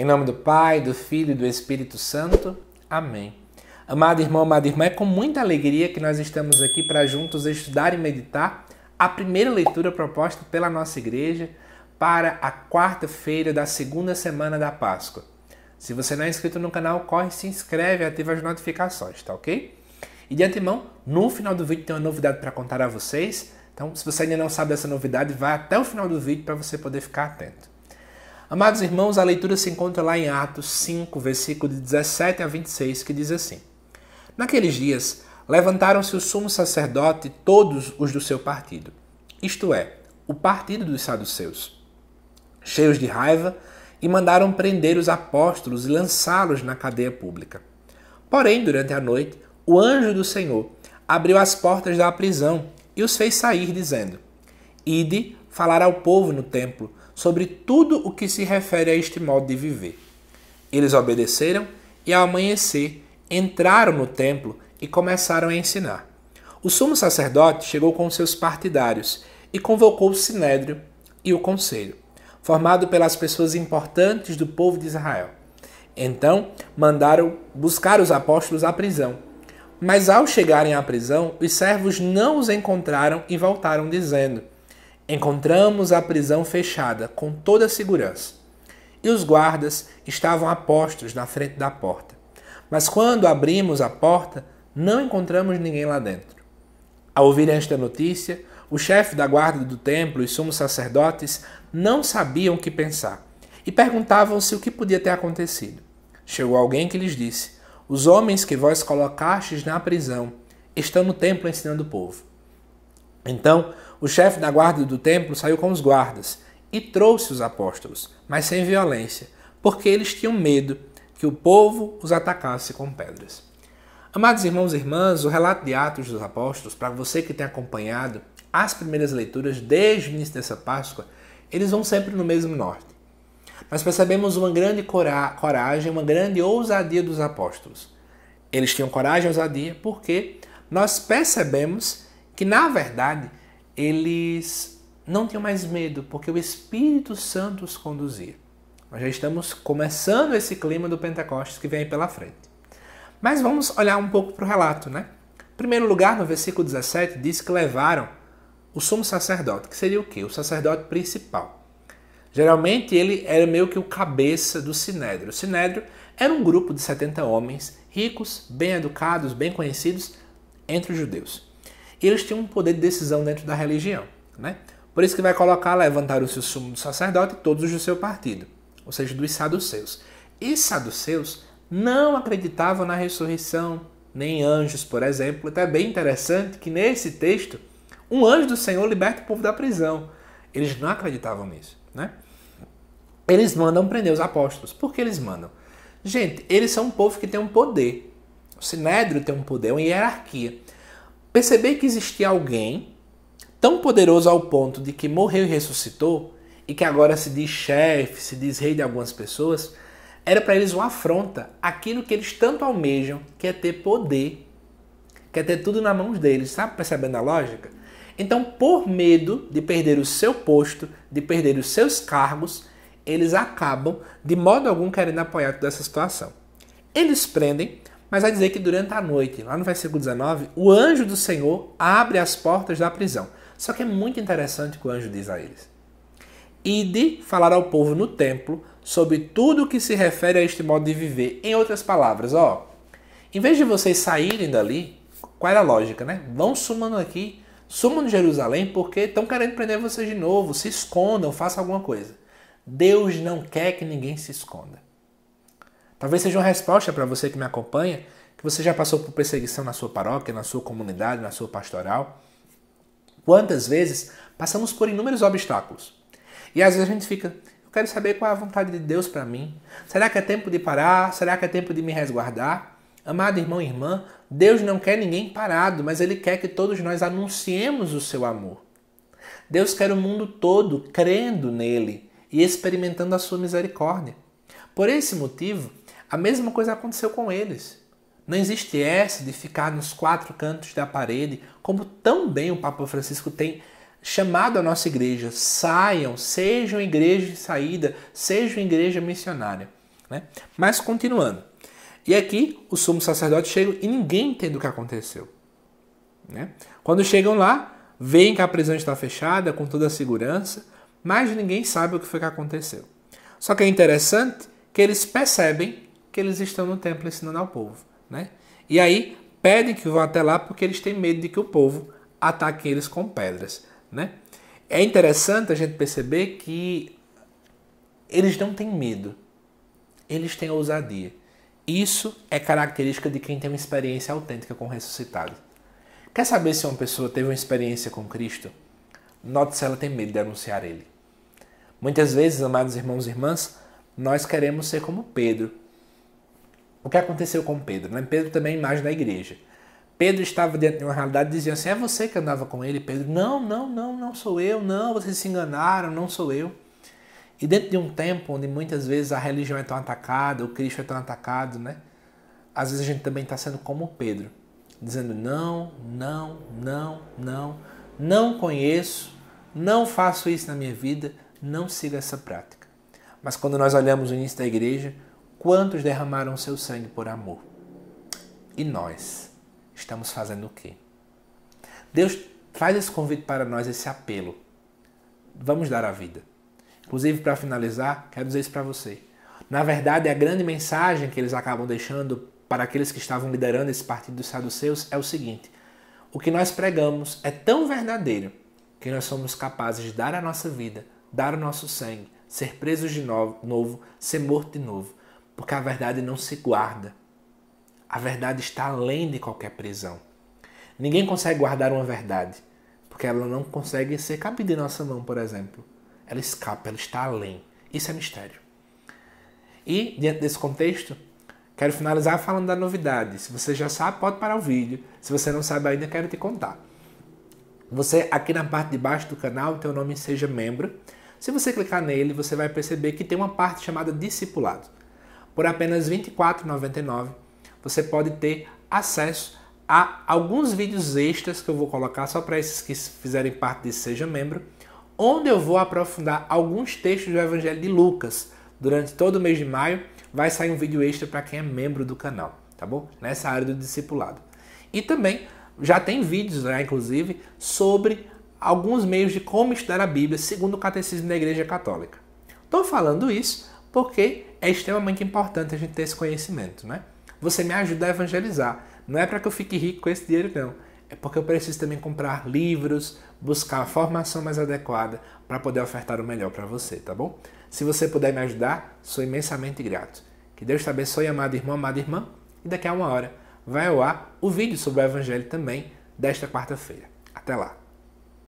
Em nome do Pai, do Filho e do Espírito Santo. Amém. Amado irmão, amada irmã, é com muita alegria que nós estamos aqui para juntos estudar e meditar a primeira leitura proposta pela nossa igreja para a quarta-feira da segunda semana da Páscoa. Se você não é inscrito no canal, corre, se inscreve e ativa as notificações, tá ok? E de antemão, no final do vídeo tem uma novidade para contar a vocês. Então, se você ainda não sabe dessa novidade, vá até o final do vídeo para você poder ficar atento. Amados irmãos, a leitura se encontra lá em Atos 5, versículo de 17 a 26, que diz assim: Naqueles dias levantaram-se o sumo sacerdote e todos os do seu partido, isto é, o partido dos saduceus, cheios de raiva, e mandaram prender os apóstolos e lançá-los na cadeia pública. Porém, durante a noite, o anjo do Senhor abriu as portas da prisão e os fez sair, dizendo: Ide falar ao povo no templo sobre tudo o que se refere a este modo de viver. Eles obedeceram e, ao amanhecer, entraram no templo e começaram a ensinar. O sumo sacerdote chegou com seus partidários e convocou o sinédrio e o conselho, formado pelas pessoas importantes do povo de Israel. Então mandaram buscar os apóstolos à prisão. Mas ao chegarem à prisão, os servos não os encontraram e voltaram dizendo: Encontramos a prisão fechada com toda a segurança. E os guardas estavam a postos na frente da porta. Mas quando abrimos a porta, não encontramos ninguém lá dentro. Ao ouvir esta notícia, o chefe da guarda do templo e sumos sacerdotes não sabiam o que pensar e perguntavam-se o que podia ter acontecido. Chegou alguém que lhes disse: Os homens que vós colocastes na prisão estão no templo ensinando o povo. Então o chefe da guarda do templo saiu com os guardas e trouxe os apóstolos, mas sem violência, porque eles tinham medo que o povo os atacasse com pedras. Amados irmãos e irmãs, o relato de Atos dos Apóstolos, para você que tem acompanhado as primeiras leituras desde o início dessa Páscoa, eles vão sempre no mesmo norte. Nós percebemos uma grande coragem, uma grande ousadia dos apóstolos. Eles tinham coragem e ousadia porque nós percebemos que, na verdade, eles não tinham mais medo, porque o Espírito Santo os conduzia. Nós já estamos começando esse clima do Pentecostes que vem pela frente. Mas vamos olhar um pouco para o relato, né? Em primeiro lugar, no versículo 17, diz que levaram o sumo sacerdote, que seria o quê? O sacerdote principal. Geralmente ele era meio que o cabeça do sinédrio. O sinédrio era um grupo de 70 homens ricos, bem educados, bem conhecidos entre os judeus eles tinham um poder de decisão dentro da religião. Né? Por isso que vai colocar, levantaram-se o sumo do sacerdote e todos do seu partido, ou seja, dos saduceus. E saduceus não acreditavam na ressurreição, nem anjos, por exemplo. Até então, bem interessante que nesse texto, um anjo do Senhor liberta o povo da prisão. Eles não acreditavam nisso, né? Eles mandam prender os apóstolos. Por que eles mandam? Gente, eles são um povo que tem um poder. O Sinédrio tem um poder, é uma hierarquia. Perceber que existia alguém tão poderoso ao ponto de que morreu e ressuscitou, e que agora se diz chefe, se diz rei de algumas pessoas, era para eles uma afronta aquilo que eles tanto almejam, que é ter poder, que é ter tudo nas mãos deles, sabe? Percebendo a lógica? Então, por medo de perder o seu posto, de perder os seus cargos, eles acabam de modo algum querendo apoiar toda essa situação. Eles prendem, mas vai dizer que durante a noite, lá no versículo 19, o anjo do Senhor abre as portas da prisão. Só que é muito interessante o que o anjo diz a eles. Ide falar ao povo no templo sobre tudo o que se refere a este modo de viver. Em outras palavras, ó, em vez de vocês saírem dali, qual era a lógica, né? Vão sumando aqui, sumam de Jerusalém porque estão querendo prender vocês de novo, se escondam, façam alguma coisa. Deus não quer que ninguém se esconda. Talvez seja uma resposta para você que me acompanha, que você já passou por perseguição na sua paróquia, na sua comunidade, na sua pastoral. Quantas vezes passamos por inúmeros obstáculos. E às vezes a gente fica, eu quero saber qual é a vontade de Deus para mim. Será que é tempo de parar? Será que é tempo de me resguardar? Amado irmão e irmã, Deus não quer ninguém parado, mas Ele quer que todos nós anunciemos o seu amor. Deus quer o mundo todo crendo nele e experimentando a sua misericórdia. Por esse motivo, a mesma coisa aconteceu com eles. Não existe essa de ficar nos quatro cantos da parede, como tão bem o Papa Francisco tem chamado a nossa igreja. Saiam, sejam igreja de saída, sejam igreja missionária. Né? Mas continuando. E aqui o sumo sacerdote chega e ninguém entende o que aconteceu. Né? Quando chegam lá, veem que a prisão está fechada, com toda a segurança, mas ninguém sabe o que foi que aconteceu. Só que é interessante que eles percebem que eles estão no templo ensinando ao povo. Né? E aí pedem que vão até lá porque eles têm medo de que o povo ataque eles com pedras. Né? É interessante a gente perceber que eles não têm medo, eles têm ousadia. Isso é característica de quem tem uma experiência autêntica com o ressuscitado. Quer saber se uma pessoa teve uma experiência com Cristo? Note se ela tem medo de anunciar Ele. Muitas vezes, amados irmãos e irmãs, nós queremos ser como Pedro, o que aconteceu com Pedro? Né? Pedro também é imagem da igreja. Pedro estava dentro de uma realidade dizendo assim: é você que andava com ele, Pedro? Não, não, não, não sou eu, não, vocês se enganaram, não sou eu. E dentro de um tempo onde muitas vezes a religião é tão atacada, o Cristo é tão atacado, né? Às vezes a gente também está sendo como Pedro, dizendo não, não, não, não, não conheço, não faço isso na minha vida, não siga essa prática. Mas quando nós olhamos o início da igreja, Quantos derramaram seu sangue por amor? E nós estamos fazendo o quê? Deus faz esse convite para nós, esse apelo. Vamos dar a vida. Inclusive, para finalizar, quero dizer isso para você. Na verdade, a grande mensagem que eles acabam deixando para aqueles que estavam liderando esse partido dos saduceus é o seguinte: o que nós pregamos é tão verdadeiro que nós somos capazes de dar a nossa vida, dar o nosso sangue, ser presos de novo, novo ser morto de novo, porque a verdade não se guarda. A verdade está além de qualquer prisão. Ninguém consegue guardar uma verdade, porque ela não consegue ser cabida em nossa mão, por exemplo. Ela escapa, ela está além. Isso é mistério. E, diante desse contexto, quero finalizar falando da novidade. Se você já sabe, pode parar o vídeo. Se você não sabe ainda, quero te contar. Você, aqui na parte de baixo do canal, tem nome Seja Membro. Se você clicar nele, você vai perceber que tem uma parte chamada Discipulado. Por apenas R$ 24,99 você pode ter acesso a alguns vídeos extras que eu vou colocar só para esses que fizerem parte de Seja Membro, onde eu vou aprofundar alguns textos do Evangelho de Lucas. Durante todo o mês de maio vai sair um vídeo extra para quem é membro do canal, tá bom? Nessa área do discipulado. E também já tem vídeos, né, inclusive, sobre alguns meios de como estudar a Bíblia segundo o Catecismo da Igreja Católica. Estou falando isso porque é extremamente importante a gente ter esse conhecimento, né? Você me ajuda a evangelizar. Não é para que eu fique rico com esse dinheiro, não. É porque eu preciso também comprar livros, buscar a formação mais adequada para poder ofertar o melhor para você, tá bom? Se você puder me ajudar, sou imensamente grato. Que Deus te abençoe, amado irmão, amada irmã. E daqui a uma hora vai ao ar o vídeo sobre o Evangelho também desta quarta-feira. Até lá!